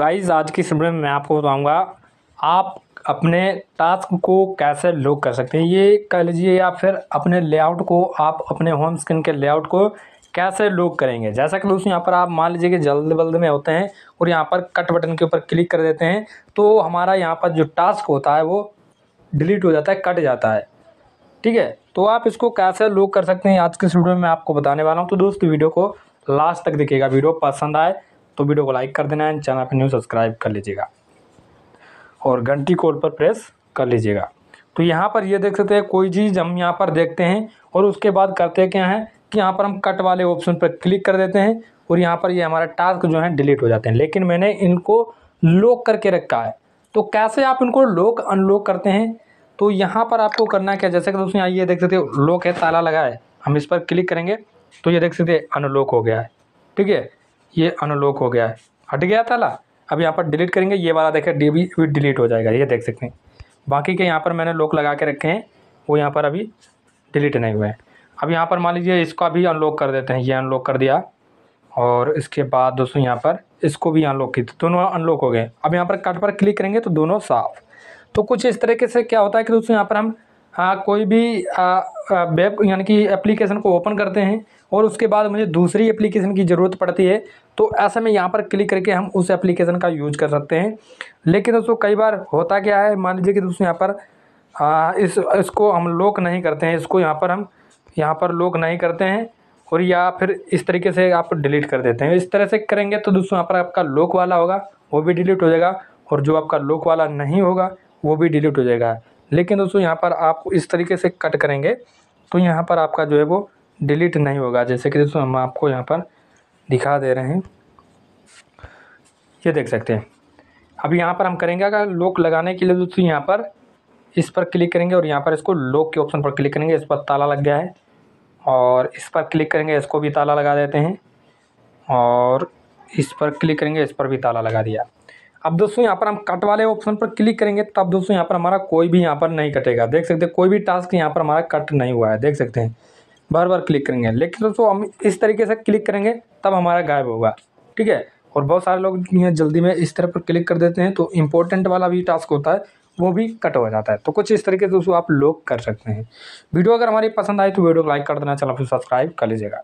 guys आज की इस में मैं आपको बताऊंगा आप अपने टास्क को कैसे लॉक कर सकते हैं ये कह लीजिए या फिर अपने लेआउट को आप अपने होम स्क्रीन के लेआउट को कैसे लॉक करेंगे जैसा कि दोस्तों यहाँ पर आप मान लीजिए कि जल्द बल्द में होते हैं और यहाँ पर कट बटन के ऊपर क्लिक कर देते हैं तो हमारा यहाँ पर जो टास्क होता है वो डिलीट हो जाता है कट जाता है ठीक है तो आप इसको कैसे लॉक कर सकते हैं आज के स्टूडियो वीडियो में मैं आपको बताने वाला हूँ तो दोस्त वीडियो को लास्ट तक देखिएगा वीडियो पसंद आए तो वीडियो को लाइक कर देना है चैनल पर न्यू सब्सक्राइब कर लीजिएगा और घंटी कॉल पर प्रेस कर लीजिएगा तो यहाँ पर ये देख सकते हैं कोई चीज़ हम यहाँ पर देखते हैं और उसके बाद करते क्या है कि यहाँ पर हम कट वाले ऑप्शन पर क्लिक कर देते हैं और यहाँ पर ये हमारा टास्क जो है डिलीट हो जाते हैं लेकिन मैंने इनको लॉक करके रखा है तो कैसे आप इनको लॉक अनलॉक करते हैं तो यहाँ पर आपको करना क्या जैसे कि दोस्तों यहाँ ये देख सकते हो लॉक है ताला लगा है हम इस पर क्लिक करेंगे तो ये देख सकते हैं अनलॉक हो गया है ठीक है ये अनलॉक हो गया है हट गया ताला अब यहाँ पर डिलीट करेंगे ये वाला देखें डी भी डिलीट हो जाएगा ये देख सकते हैं बाकी के यहाँ पर मैंने लॉक लगा के रखे हैं वो यहाँ पर अभी डिलीट नहीं हुए हैं अब यहाँ पर मान लीजिए इसको अभी अनलॉक कर देते हैं ये अनलॉक कर दिया और इसके बाद दोस्तों यहाँ पर इसको भी अनलॉक की तो दोनों अनलॉक हो गए अब यहाँ पर कट पर क्लिक करेंगे तो दोनों साफ़ तो कुछ इस तरीके से क्या होता है कि दोस्तों यहाँ पर हम आ, कोई भी वेब यानी कि एप्लीकेशन को ओपन करते हैं और उसके बाद मुझे दूसरी एप्लीकेशन की ज़रूरत पड़ती है तो ऐसे में यहाँ पर क्लिक करके हम उस एप्लीकेशन का यूज कर सकते हैं लेकिन दोस्तों कई बार होता क्या है मान लीजिए कि दोस्तों यहाँ पर आ, इस इसको हम लॉक नहीं करते हैं इसको यहाँ पर हम यहाँ पर लॉक नहीं करते हैं और या फिर इस तरीके से आप डिलीट कर देते हैं इस तरह से करेंगे तो दोस्तों यहाँ पर आपका लॉक वाला होगा वो भी डिलीट हो जाएगा और जो आपका लॉक वाला नहीं होगा वो भी डिलीट हो जाएगा लेकिन दोस्तों यहाँ पर आप इस तरीके से कट करेंगे तो यहाँ पर आपका जो है वो डिलीट नहीं होगा जैसे कि दोस्तों हम आपको यहाँ पर दिखा दे रहे हैं ये देख सकते हैं अब यहाँ पर हम करेंगे अगर लॉक लगाने के लिए दोस्तों यहाँ पर इस पर क्लिक करेंगे और यहाँ पर इसको लॉक के ऑप्शन पर क्लिक करेंगे इस पर ताला लग गया है और इस पर क्लिक करेंगे इसको भी ताला लगा देते हैं और इस पर क्लिक करेंगे इस पर भी ताला लगा दिया अब दोस्तों यहाँ पर हम कट वाले ऑप्शन पर क्लिक करेंगे तब दोस्तों यहाँ पर हमारा कोई भी यहाँ पर नहीं कटेगा देख सकते हैं कोई भी टास्क यहाँ पर हमारा कट नहीं हुआ है देख सकते हैं बार बार क्लिक करेंगे लेकिन दोस्तों हम इस तरीके से क्लिक करेंगे तब हमारा गायब होगा ठीक है और बहुत सारे लोग जल्दी में इस तरह पर क्लिक कर देते हैं तो इंपॉर्टेंट वाला भी टास्क होता है वो भी कट हो जाता है तो कुछ इस तरीके से दोस्तों आप लोग कर सकते हैं वीडियो अगर हमारी पसंद आए तो वीडियो को लाइक कर देना चैनल को सब्सक्राइब कर लीजिएगा